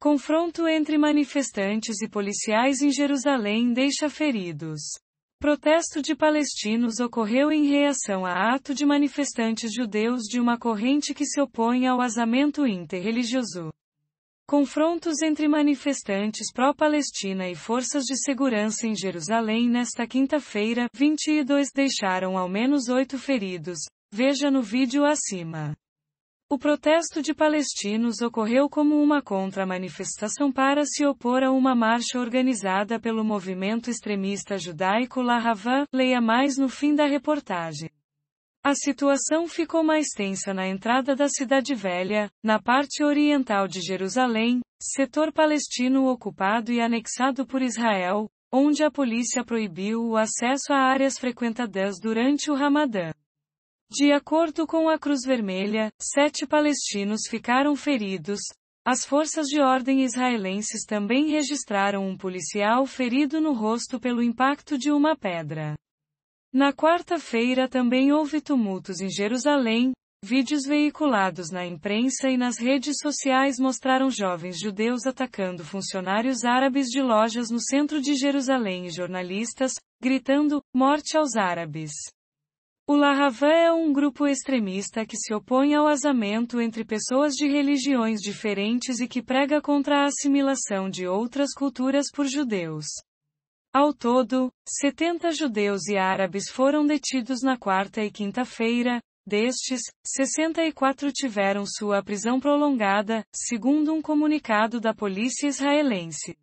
Confronto entre manifestantes e policiais em Jerusalém deixa feridos. Protesto de palestinos ocorreu em reação a ato de manifestantes judeus de uma corrente que se opõe ao asamento interreligioso. Confrontos entre manifestantes pró-Palestina e forças de segurança em Jerusalém nesta quinta-feira, 22, deixaram ao menos oito feridos. Veja no vídeo acima. O protesto de palestinos ocorreu como uma contra-manifestação para se opor a uma marcha organizada pelo movimento extremista judaico Lahavá, leia mais no fim da reportagem. A situação ficou mais tensa na entrada da Cidade Velha, na parte oriental de Jerusalém, setor palestino ocupado e anexado por Israel, onde a polícia proibiu o acesso a áreas frequentadas durante o Ramadã. De acordo com a Cruz Vermelha, sete palestinos ficaram feridos. As forças de ordem israelenses também registraram um policial ferido no rosto pelo impacto de uma pedra. Na quarta-feira também houve tumultos em Jerusalém. Vídeos veiculados na imprensa e nas redes sociais mostraram jovens judeus atacando funcionários árabes de lojas no centro de Jerusalém e jornalistas, gritando: Morte aos árabes! O Lahavá é um grupo extremista que se opõe ao casamento entre pessoas de religiões diferentes e que prega contra a assimilação de outras culturas por judeus. Ao todo, 70 judeus e árabes foram detidos na quarta e quinta-feira, destes, 64 tiveram sua prisão prolongada, segundo um comunicado da polícia israelense.